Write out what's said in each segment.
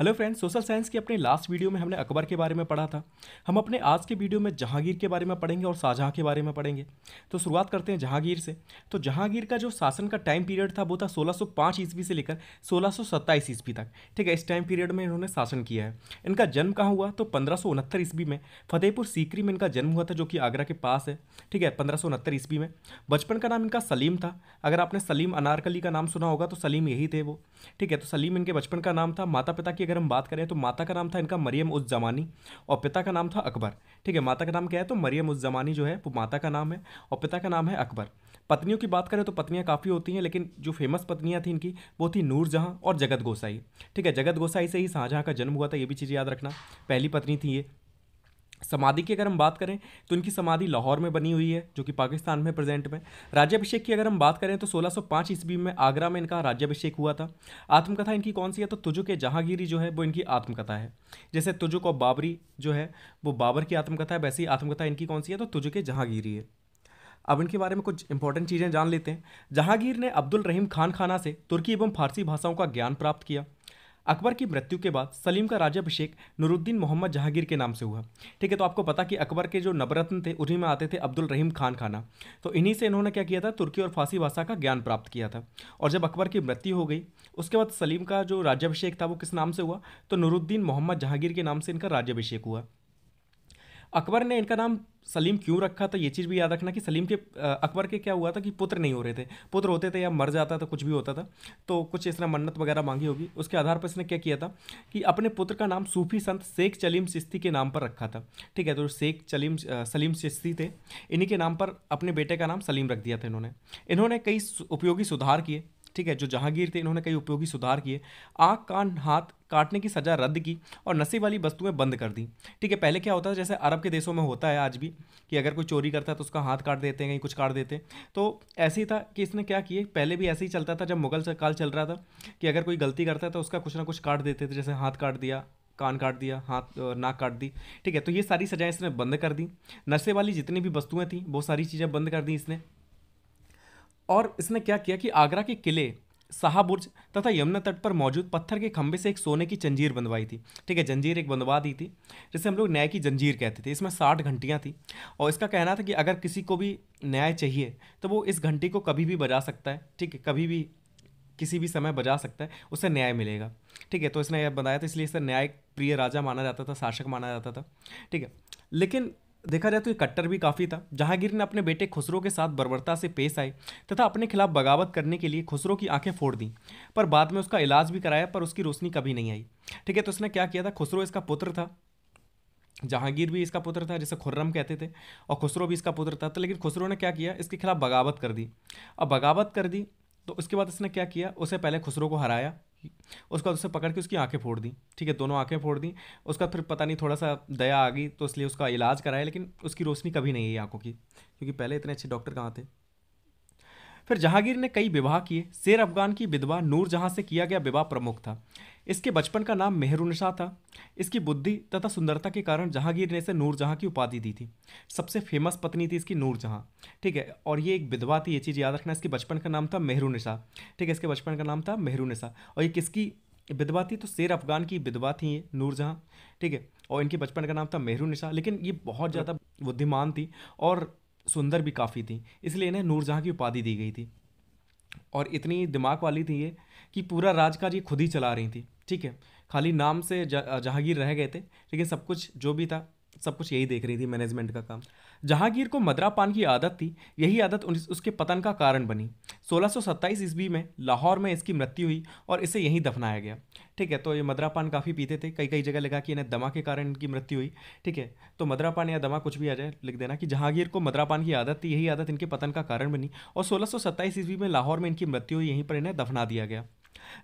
hello friends social science की अपने last video में हमने अकबर के बारे में पढ़ा था हम अपने आज के वीडियो में जहांगीर के बारे में पढ़ेंगे और शाहजहाँ के बारे में पढ़ेंगे तो शुरुआत करते हैं जहांगीर से तो जहांगीर का जो शासन का टाइम पीरियड था वो था 1605 ईस्वी से लेकर सोलह ईस्वी तक ठीक है इस टाइम पीरियड में इन्होंने शासन किया है इनका जन्म कहाँ हुआ तो पंद्रह ईस्वी में फतेहपुर सीकरी में इनका जन्म हुआ था जो कि आगरा के पास है ठीक है पंद्रह ईस्वी में बचपन का नाम इनका सलीम था अगर आपने सलीम अनारकली का नाम सुना होगा तो सलीम यही थे वो ठीक है तो सलीम इनके बचपन का नाम था माता पिता की अगर हम बात करें तो माता का नाम था इनका मरियम उस जमानी और पिता का नाम था अकबर ठीक है माता का नाम क्या है तो मरियम उस जमानी जो है वो माता का नाम है और पिता का नाम है अकबर पत्नियों की बात करें तो पत्नियां काफ़ी होती हैं लेकिन जो फेमस पत्नियां थी इनकी वो थी नूरजहाँ और जगत गोसाई ठीक है जगत गोसाई से ही शाहजहाँ का जन्म हुआ था ये भी चीज़ याद रखना पहली पत्नी थी ये समाधि की अगर हम बात करें तो इनकी समाधि लाहौर में बनी हुई है जो कि पाकिस्तान में प्रेजेंट में राज्याभिषेक की अगर हम बात करें तो 1605 ईस्वी में आगरा में इनका राज्याभिषेक हुआ था आत्मकथा इनकी कौन सी है तो तुजुक जहांगीरी जो है वो इनकी आत्मकथा है जैसे तुजुक और बाबरी जो है वो बाबर की आत्मकथा है वैसी आत्मकथा इनकी कौन सी है तो तुजुक जहांगीरी है अब इनके बारे में कुछ इंपॉर्टेंट चीज़ें जान लेते हैं जहांगीर ने अब्दुल रहीम खान खाना से तुर्की एवं फारसी भाषाओं का ज्ञान प्राप्त किया अकबर की मृत्यु के बाद सलीम का राज्यभिषेक नूरुद्दीन मोहम्मद जहांगीर के नाम से हुआ ठीक है तो आपको पता कि अकबर के जो नवरत्न थे उन्हीं में आते थे अब्दुल रहीम खान खाना तो इन्हीं से इन्होंने क्या किया था तुर्की और फारसी भाषा का ज्ञान प्राप्त किया था और जब अकबर की मृत्यु हो गई उसके बाद सलीम का जो राज्यभिषेक था वो किस नाम से हुआ तो नूरुद्दीन मोहम्मद जहांगीर के नाम से इनका राज्यभिषेक हुआ अकबर ने इनका नाम सलीम क्यों रखा था तो ये चीज़ भी याद रखना कि सलीम के अकबर के क्या हुआ था कि पुत्र नहीं हो रहे थे पुत्र होते थे या मर जाता था कुछ भी होता था तो कुछ इस तरह मन्नत वगैरह मांगी होगी उसके आधार पर इसने क्या किया था कि अपने पुत्र का नाम सूफी संत शेख चलीम चिश्ती के नाम पर रखा था ठीक है तो शेख चलीम सलीम चिश्ती थे इन्हीं के नाम पर अपने बेटे का नाम सलीम रख दिया था इन्होंने इन्होंने कई उपयोगी सुधार किए ठीक है जो जहांगीर थे इन्होंने कई उपयोगी सुधार किए आँख कान हाथ काटने की सज़ा रद्द की और नशे वाली वस्तुएं बंद कर दी ठीक है पहले क्या होता था जैसे अरब के देशों में होता है आज भी कि अगर कोई चोरी करता है तो उसका हाथ काट देते हैं कहीं कुछ काट देते हैं तो ऐसे ही था कि इसने क्या किए पहले भी ऐसे ही चलता था जब मुगल काल चल रहा था कि अगर कोई गलती करता है तो उसका कुछ ना कुछ काट देते थे जैसे हाथ काट दिया कान काट दिया हाथ नाक काट दी ठीक है तो ये सारी सजाएं इसने बंद कर दी नशे वाली जितनी भी वस्तुएं थी वो सारी चीज़ें बंद कर दी इसने और इसने क्या किया कि आगरा के किले शाहबुर्ज तथा यमुना तट पर मौजूद पत्थर के खंभे से एक सोने की जंजीर बंधवाई थी ठीक है जंजीर एक बंधवा दी थी जिसे हम लोग न्याय की जंजीर कहते थे इसमें साठ घंटियाँ थी और इसका कहना था कि अगर किसी को भी न्याय चाहिए तो वो इस घंटी को कभी भी बजा सकता है ठीक है कभी भी किसी भी समय बजा सकता है उसे न्याय मिलेगा ठीक है तो इसने यह बताया था इसलिए इसे न्याय प्रिय राजा माना जाता था शासक माना जाता था ठीक है लेकिन देखा जाए तो ये कट्टर भी काफ़ी था जहांगीर ने अपने बेटे खुसरो के साथ बर्बरता से पेश आए तथा अपने खिलाफ बगावत करने के लिए खुसरो की आंखें फोड़ दी पर बाद में उसका इलाज भी कराया पर उसकी रोशनी कभी नहीं आई ठीक है तो उसने क्या किया था खुसरो इसका पुत्र था जहांगीर भी इसका पुत्र था जिसे खुर्रम कहते थे और खुसरो भी इसका पुत्र था तो लेकिन खुसरो ने क्या किया इसके खिलाफ बगावत कर दी अब बगावत कर दी तो उसके बाद इसने क्या किया उसे पहले खुसरो को हराया उसके बाद पकड़ के उसकी आंखें फोड़ दी ठीक है दोनों आंखें फोड़ दी उसका फिर पता नहीं थोड़ा सा दया आ गई तो इसलिए उसका इलाज कराया लेकिन उसकी रोशनी कभी नहीं है आंखों की क्योंकि पहले इतने अच्छे डॉक्टर कहाँ थे फिर जहांगीर ने कई विवाह किए शेर अफगान की विधवा नूरजहाँ से किया गया विवाह प्रमुख था इसके बचपन का नाम मेहरुनशा था इसकी बुद्धि तथा सुंदरता के कारण जहांगीर ने इसे नूरजहाँ की उपाधि दी थी सबसे फेमस पत्नी थी इसकी नूरजहाँ ठीक है और ये एक विधवा थी ये चीज़ याद रखना इसके बचपन का नाम था मेहरुनशा ठीक है इसके बचपन का नाम था मेहरुनशा और ये किसकी विधवा थी तो शेर अफगान की विधवा थी ये नूरजहां ठीक है और इनके बचपन का नाम था मेहरू लेकिन ये बहुत ज़्यादा बुद्धिमान थी और सुंदर भी काफ़ी थी इसलिए इन्हें नूरजहाँ की उपाधि दी गई थी और इतनी दिमाग वाली थी ये कि पूरा राजकाज ये खुद ही चला रही थी ठीक है खाली नाम से जहांगीर रह गए थे लेकिन सब कुछ जो भी था सब कुछ यही देख रही थी मैनेजमेंट का काम जहांगीर को मदरा पान की आदत थी यही आदत उसके पतन का कारण बनी 1627 ईस्वी में लाहौर में इसकी मृत्यु हुई और इसे यहीं दफनाया गया ठीक है तो ये मदरा पान काफ़ी पीते थे कई कई जगह लिखा कि इन्हें दमा के कारण इनकी मृत्यु हुई ठीक है तो मदरा पान या दमा कुछ भी आ जाए लिख देना कि जहांगीर को मदरा पान की आदत थी यही आदत इनके पतन का कारण बनी और सोलह ईस्वी में लाहौर में इनकी मृत्यु हुई यहीं पर इन्हें दफना दिया गया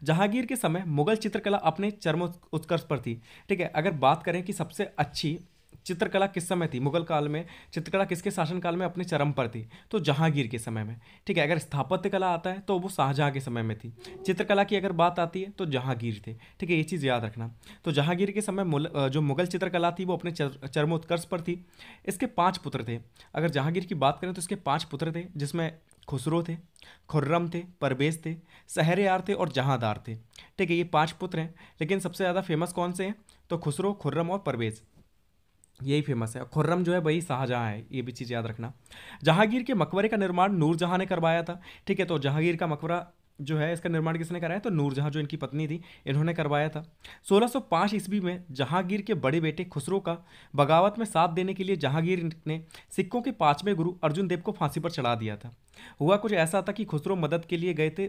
जहांगीर के समय मुगल चित्रकला अपने चरम उत्कर्ष पर थी ठीक है अगर बात करें कि सबसे अच्छी चित्रकला किस समय थी मुगल काल में चित्रकला किसके शासनकाल में अपने चरम पर थी तो जहांगीर के समय में ठीक है अगर स्थापत्य कला आता है तो वो शाहजहाँ के समय में थी चित्रकला की अगर बात आती है तो जहांगीर थे ठीक है ये चीज़ याद रखना तो जहांगीर के समय जो मुगल चित्रकला थी वो अपने चरमोत्कर्ष पर थी इसके पाँच पुत्र थे अगर जहांगीर की बात करें तो इसके पाँच पुत्र थे जिसमें खुसरो थे खुर्रम थे परवेज थे सहरयार थे और जहाँदार थे ठीक है ये पाँच पुत्र हैं लेकिन सबसे ज़्यादा फेमस कौन से हैं तो खुसरो खुर्रम और परवेज़ यही फेमस है खुर्रम जो है वही शाहजहाँ है ये भी चीज़ याद रखना जहांगीर के मकबरे का निर्माण नूरजहाँ ने करवाया था ठीक है तो जहांगीर का मकबरा जो है इसका निर्माण किसने कराया तो नूरजहाँ जो इनकी पत्नी थी इन्होंने करवाया था 1605 ईस्वी में जहांगीर के बड़े बेटे खुसरो का बगावत में साथ देने के लिए जहांगीर ने सिक्कों के पाँचवें गुरु अर्जुन देव को फांसी पर चढ़ा दिया था हुआ कुछ ऐसा था कि खुसरो मदद के लिए गए थे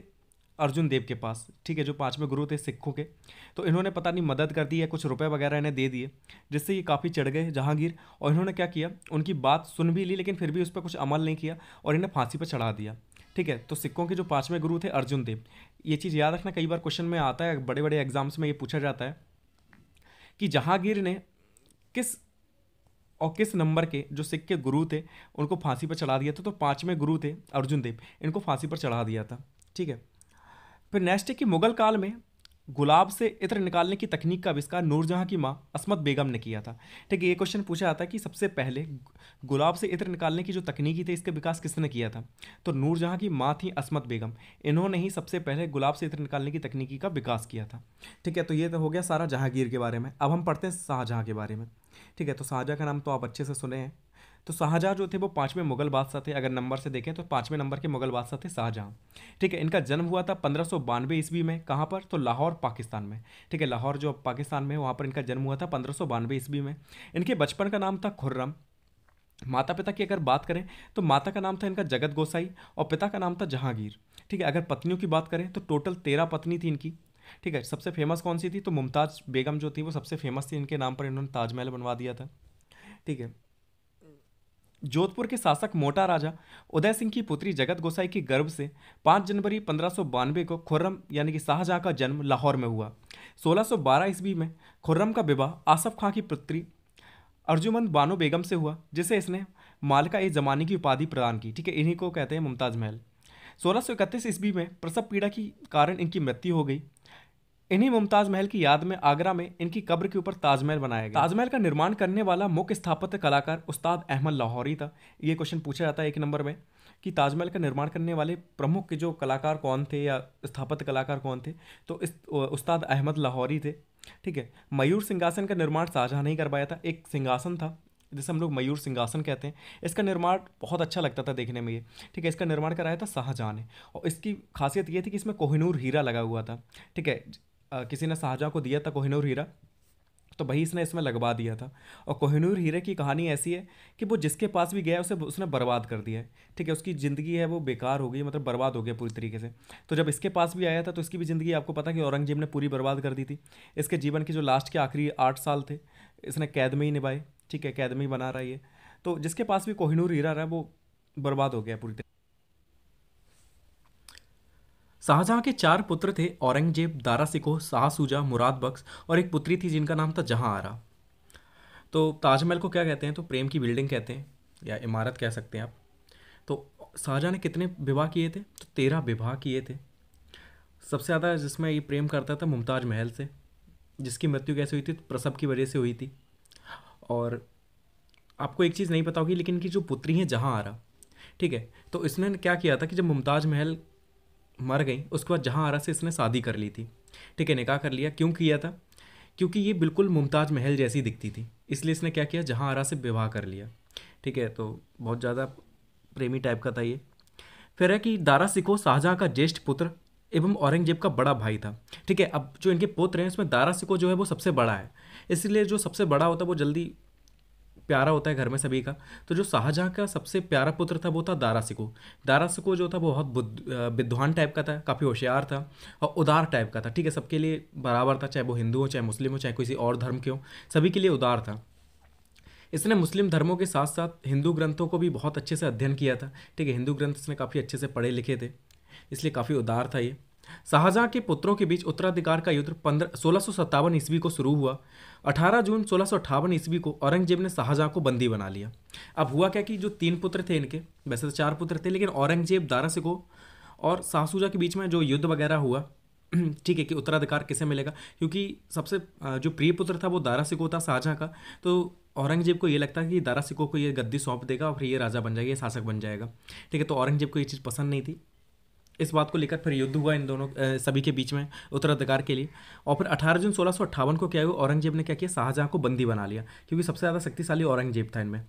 अर्जुन देव के पास ठीक है जो पाँचवें गुरु थे सिखों के तो इन्होंने पता नहीं मदद कर दी है कुछ रुपए वगैरह इन्हें दे दिए जिससे ये काफ़ी चढ़ गए जहांगीर और इन्होंने क्या किया उनकी बात सुन भी ली लेकिन फिर भी उस पर कुछ अमल नहीं किया और इन्हें फांसी पर चढ़ा दिया ठीक है तो सिक्कों के जो पाँचवें गुरु थे अर्जुन देव ये चीज़ याद रखना कई बार क्वेश्चन में आता है बड़े बड़े एग्जाम्स में ये पूछा जाता है कि जहांगीर ने किस और किस नंबर के जो सिख के गुरु थे उनको फांसी पर चढ़ा दिया था तो पाँचवें गुरु थे अर्जुन देव इनको फांसी पर चढ़ा दिया था ठीक है फिर नेक्स्ट है कि मुगल काल में गुलाब से इत्र निकालने की तकनीक का आविष्कार नूरजहाँ की माँ असमत बेगम ने किया था ठीक है ये क्वेश्चन पूछा जाता है कि सबसे पहले गुलाब से इत्र निकालने की जो तकनीकी थी इसका विकास किसने किया था तो नूरजहाँ की माँ थी असमत बेगम इन्होंने ही सबसे पहले गुलाब से इत्र निकालने की तकनीकी का विकास किया था ठीक है तो ये तो हो गया सारा जहांगीर के बारे में अब हम पढ़ते हैं शाहजहाँ के बारे में ठीक है तो शाहजहाँ का नाम तो आप अच्छे से सुने हैं तो शाहजहाँ जो थे वो पाँचवें मुगल बादशाह थे अगर नंबर से देखें तो पाँचवें नंबर के मुगल बादशाह थे शाहजहाँ ठीक है इनका जन्म हुआ था पंद्रह सौ बानवे ईस्वी में कहाँ पर तो लाहौर पाकिस्तान में ठीक है लाहौर जो पाकिस्तान में वहाँ पर इनका जन्म हुआ था पंद्रह सौ बानवे ईस्वी में इनके बचपन का नाम था खुर्रम माता पिता की अगर बात करें तो माता का नाम था इनका जगत गोसाई और पिता का नाम था जहांगीर ठीक है अगर पत्नियों की बात करें तो टोटल तेरह पत्नी थी इनकी ठीक है सबसे फेमस कौन सी थी तो मुमताज़ बेगम जो थी वो सबसे फेमस थी इनके नाम पर इन्होंने ताजमहल बनवा दिया था ठीक है जोधपुर के शासक मोटा राजा उदय सिंह की पुत्री जगत गोसाई के गर्भ से 5 जनवरी पंद्रह को खुर्रम यानी कि शाहजहाँ का जन्म लाहौर में हुआ 1612 सौ ईस्वी में खुर्रम का विवाह आसफ खां की पुत्री अर्जुमन बानो बेगम से हुआ जिसे इसने मालिका ए जमाने की उपाधि प्रदान की ठीक है इन्हीं को कहते हैं मुमताज़ महल सोलह सौ इकतीस ईस्वी में प्रसव पीड़ा की कारण इनकी मृत्यु हो गई इन्हीं मुमताज महल की याद में आगरा में इनकी कब्र के ऊपर ताजमहल बनाया गया ताजमहल का निर्माण करने वाला मुख्य स्थापत्य कलाकार उस्ताद अहमद लाहौरी था ये क्वेश्चन पूछा जाता है एक नंबर में कि ताजमहल का निर्माण करने वाले प्रमुख जो कलाकार कौन थे या स्थापत्य कलाकार कौन थे तो इस उस्ताद अहमद लाहौरी थे ठीक है मयूर सिंहासन का निर्माण शाहजहाँ नहीं करवाया था एक सिंहासन था जिसे हम लोग मयूर सिंहासन कहते हैं इसका निर्माण बहुत अच्छा लगता था देखने में ये ठीक है इसका निर्माण कराया था शाहजहाँ ने और इसकी खासियत ये थी कि इसमें कोहिनूर हीरा लगा हुआ था ठीक है किसी ने शाहजहाँ को दिया था कोहिनूर हीरा तो भाई इसने इसमें लगवा दिया था और कोहिनूर हीरे की कहानी ऐसी है कि वो जिसके पास भी गया उसे उसने बर्बाद कर दिया है ठीक है उसकी ज़िंदगी है वो बेकार हो गई मतलब बर्बाद हो गया पूरी तरीके से तो जब इसके पास भी आया था तो इसकी भी ज़िंदगी आपको पता कि औरंगजेब ने पूरी बर्बाद कर दी थी इसके जीवन के जो लास्ट के आखिरी आठ साल थे इसने कैद में ही निभाए ठीक है कैद में ही बना रहा है ये तो जिसके पास भी कोहिनूर हीरा रहा वो बर्बाद हो गया पूरी तरीके शाहजहाँ के चार पुत्र थे औरंगजेब दारा सिको शाहसूजा मुराद बख्श और एक पुत्री थी जिनका नाम था जहाँ आरा तो ताजमहल को क्या कहते हैं तो प्रेम की बिल्डिंग कहते हैं या इमारत कह सकते हैं आप तो शाहजहाँ ने कितने विवाह किए थे तो तेरह विवाह किए थे सबसे ज़्यादा जिसमें ये प्रेम करता था मुमताज़ महल से जिसकी मृत्यु कैसे हुई थी तो प्रसव की वजह से हुई थी और आपको एक चीज़ नहीं पता होगी लेकिन कि जो पुत्री हैं जहाँ आरा ठीक है तो इसने क्या किया था कि जब मुमताज़ महल मर गई उसके बाद जहाँ आरा से इसने शादी कर ली थी ठीक है निकाह कर लिया क्यों किया था क्योंकि ये बिल्कुल मुमताज़ महल जैसी दिखती थी इसलिए इसने क्या किया जहाँ आरा से विवाह कर लिया ठीक है तो बहुत ज़्यादा प्रेमी टाइप का था ये फिर है कि दारा सिको शाहजहाँ का ज्येष्ठ पुत्र एवं औरंगजेब का बड़ा भाई था ठीक है अब जो इनके पुत्र हैं उसमें दारा सिको जो है वो सबसे बड़ा है इसलिए जो सबसे बड़ा होता है वो जल्दी प्यारा होता है घर में सभी का तो जो शाहजहाँ का सबसे प्यारा पुत्र था वो था दारा सिको दारा सिको जो था वो बहुत विद्वान टाइप का था काफ़ी होशियार था और उदार टाइप का था ठीक है सबके लिए बराबर था चाहे वो हिंदू हो चाहे मुस्लिम हो चाहे किसी और धर्म के हो सभी के लिए उदार था इसने मुस्लिम धर्मों के साथ साथ हिंदू ग्रंथों को भी बहुत अच्छे से अध्ययन किया था ठीक है हिंदू ग्रंथ इसने काफ़ी अच्छे से पढ़े लिखे थे इसलिए काफ़ी उदार था ये शाहजहाँ के पुत्रों के बीच उत्तराधिकार का युद्ध पंद्रह सोलह ईस्वी को शुरू हुआ 18 जून सोलह ईस्वी को औरंगजेब ने शाहजहाँ को बंदी बना लिया अब हुआ क्या कि जो तीन पुत्र थे इनके वैसे तो चार पुत्र थे लेकिन औरंगजेब दारा को और शाहसूजा के बीच में जो युद्ध वगैरह हुआ ठीक है कि उत्तराधिकार किसे मिलेगा क्योंकि सबसे जो प्रिय पुत्र था वो दारा सिको था शाहजहाँ का तो औरंगजेब को ये लगता है कि दारा सिको को ये गद्दी सौंप देगा और फिर ये राजा बन जाएगा ये शासक बन जाएगा ठीक है तो औरंगजेब को ये चीज़ पसंद नहीं थी इस बात को लेकर फिर युद्ध हुआ इन दोनों सभी के बीच में उत्तराधिकार के लिए और फिर अठारह जून सोलह को क्या हुआ औरंगजेब ने क्या किया शाहजहाँ को बंदी बना लिया क्योंकि सबसे ज़्यादा शक्तिशाली औरंगजेब था इनमें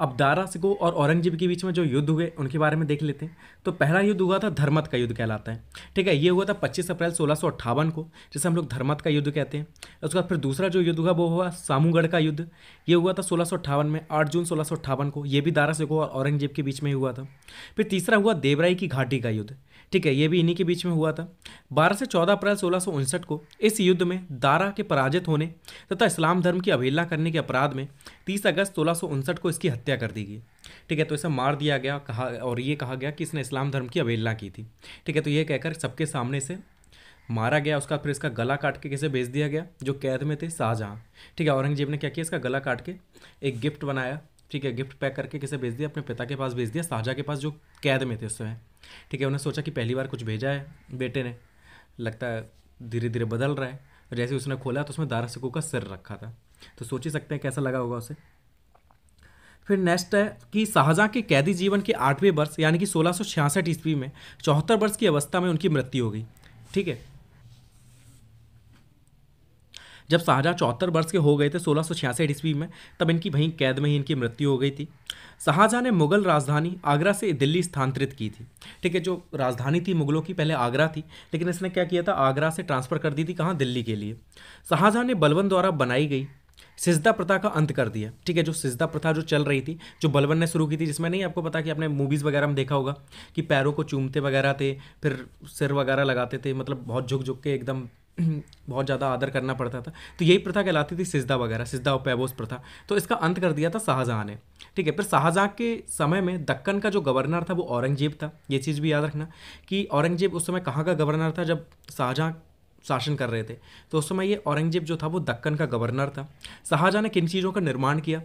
अब दारा सिको और औरंगजेब के बीच में जो युद्ध हुए उनके बारे में देख लेते हैं तो पहला युद्ध हुआ था धर्मत का युद्ध कहलाता है ठीक है ये हुआ था पच्चीस अप्रैल सोलह को जिसे हम लोग धर्मत का युद्ध कहते हैं उसके बाद फिर दूसरा जो युद्ध हुआ वो हुआ सामूगढ़ का युद्ध ये हुआ था सोलह में आठ जून सोलह को ये भी दारा सिको और औरंगजेब के बीच में हुआ था फिर तीसरा हुआ देवराई की घाटी का युद्ध ठीक है ये भी इन्हीं के बीच में हुआ था 12 से 14 अप्रैल सोलह को इस युद्ध में दारा के पराजित होने तथा इस्लाम धर्म की अवहेलना करने के अपराध में 30 अगस्त सोलह को इसकी हत्या कर दी गई ठीक है तो इसे मार दिया गया कहा और ये कहा गया कि इसने इस्लाम धर्म की अवहेलना की थी ठीक है तो ये कहकर सबके सामने से मारा गया उसका फिर इसका गला काट के किसे भेज दिया गया जो कैद में थे शाहजहाँ ठीक है औरंगजेब ने क्या किया इसका गला काट के एक गिफ्ट बनाया ठीक है गिफ्ट पैक करके किसे भेज दिया अपने पिता के पास भेज दिया शाहजा के पास जो कैद में थे उस समय ठीक है उन्हें सोचा कि पहली बार कुछ भेजा है बेटे ने लगता है धीरे धीरे बदल रहा है जैसे उसने खोला तो उसमें दारा सिकू का सिर रखा था तो सोच ही सकते हैं कैसा लगा होगा उसे फिर नेक्स्ट है कि शाहजहाँ के कैदी जीवन के आठवें वर्ष यानी कि सोलह ईस्वी में चौहत्तर वर्ष की अवस्था में उनकी मृत्यु हो गई ठीक है जब शाहजहाँ चौहत्तर वर्ष के हो गए थे सोलह सौ छियासठ ईस्वी में तब इनकी वहीं कैद में ही इनकी मृत्यु हो गई थी शाहजहाँ ने मुगल राजधानी आगरा से दिल्ली स्थानांतरित की थी ठीक है जो राजधानी थी मुगलों की पहले आगरा थी लेकिन इसने क्या किया था आगरा से ट्रांसफ़र कर दी थी कहाँ दिल्ली के लिए शाहजहाँ ने बलवन द्वारा बनाई गई सिजदा प्रथा का अंत कर दिया ठीक है जो सिजदा प्रथा जो चल रही थी जो बलवन ने शुरू की थी जिसमें नहीं आपको पता कि आपने मूवीज़ वगैरह में देखा होगा कि पैरों को चूमते वगैरह थे फिर सिर वगैरह लगाते थे मतलब बहुत झुक झुक के एकदम बहुत ज़्यादा आदर करना पड़ता था तो यही प्रथा कहलाती थी सिजदा वगैरह सिजदा और पैबोस प्रथा तो इसका अंत कर दिया था शाहजहाँ ने ठीक है फिर शाहजहाँ के समय में दक्कन का जो गवर्नर था वो औरंगजेब था ये चीज़ भी याद रखना कि औरंगजेब उस समय कहाँ का गवर्नर था जब शाहजहाँ शासन कर रहे थे तो उस समय ये औरंगजेब जो था वो दक्कन का गवर्नर था शाहजहाँ ने किन चीज़ों का निर्माण किया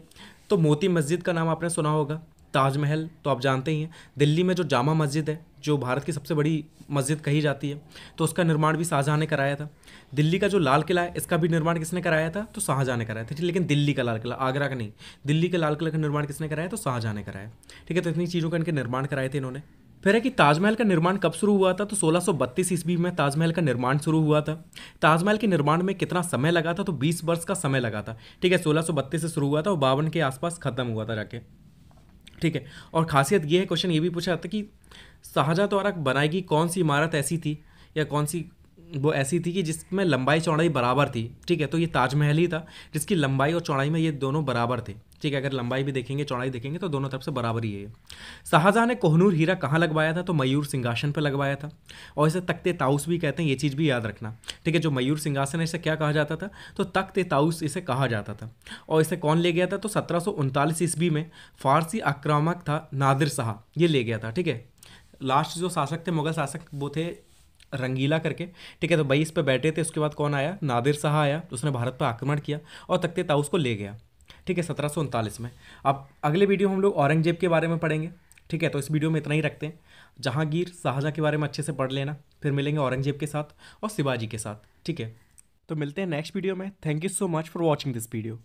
तो मोती मस्जिद का नाम आपने सुना होगा ताजमहल तो आप जानते ही हैं दिल्ली में जो जामा मस्जिद है जो भारत की सबसे बड़ी मस्जिद कही जाती है तो उसका निर्माण भी शाहजहाँ ने कराया था दिल्ली का जो लाल किला है इसका भी निर्माण किसने कराया था तो शाहजहाँ ने कराया था लेकिन दिल्ली का लाल किला आगरा का नहीं दिल्ली के लाल किला का निर्माण किसने कराया तो शाहजहाँ ने कराया ठीक है तो इतनी चीज़ों का इनके निर्माण कराए थे इन्होंने फिर है कि ताजमहल का निर्माण कब शुरू हुआ था तो बत्तीस ईस्वी में ताजमहल का निर्माण शुरू हुआ था ताजमहल के निर्माण में कितना समय लगा था तो बीस वर्ष का समय लगा था ठीक है बत्तीस से शुरू हुआ था और बावन के आसपास खत्म हुआ था जाके ठीक है और खासियत ये है क्वेश्चन ये भी पूछा जाता है कि शाहजहाँ तो बनाएगी कौन सी इमारत ऐसी थी या कौन सी वो ऐसी थी कि जिसमें लंबाई चौड़ाई बराबर थी ठीक है तो ये ताजमहल ही था जिसकी लंबाई और चौड़ाई में ये दोनों बराबर थे ठीक है अगर लंबाई भी देखेंगे चौड़ाई देखेंगे तो दोनों तरफ से बराबर ही है शाहजहाँ ने कोहनूर हीरा कहाँ लगवाया था तो मयूर सिंहासन पर लगवाया था और इसे तख्ते ताउस भी कहते हैं ये चीज़ भी याद रखना ठीक है जो मयूर सिंहासन है इसे क्या कहा जाता था तो तख्ते ताउस इसे कहा जाता था और इसे कौन ले गया था तो सत्रह ईस्वी में फारसी आक्रामक था नादिर शाह ये ले गया था ठीक है लास्ट जो शासक थे मुगल शासक वो थे रंगीला करके ठीक है तो इस पर बैठे थे उसके बाद कौन आया नादिर शाह आया तो उसने भारत पर आक्रमण किया और तख्ते ताउस को ले गया ठीक है सत्रह में अब अगले वीडियो हम लोग औरंगजेब के बारे में पढ़ेंगे ठीक है तो इस वीडियो में इतना ही रखते हैं जहांगीर शाहजहाँ के बारे में अच्छे से पढ़ लेना फिर मिलेंगे औरंगजेब के साथ और शिवाजी के साथ ठीक है तो मिलते हैं नेक्स्ट वीडियो में thank you so much for watching this video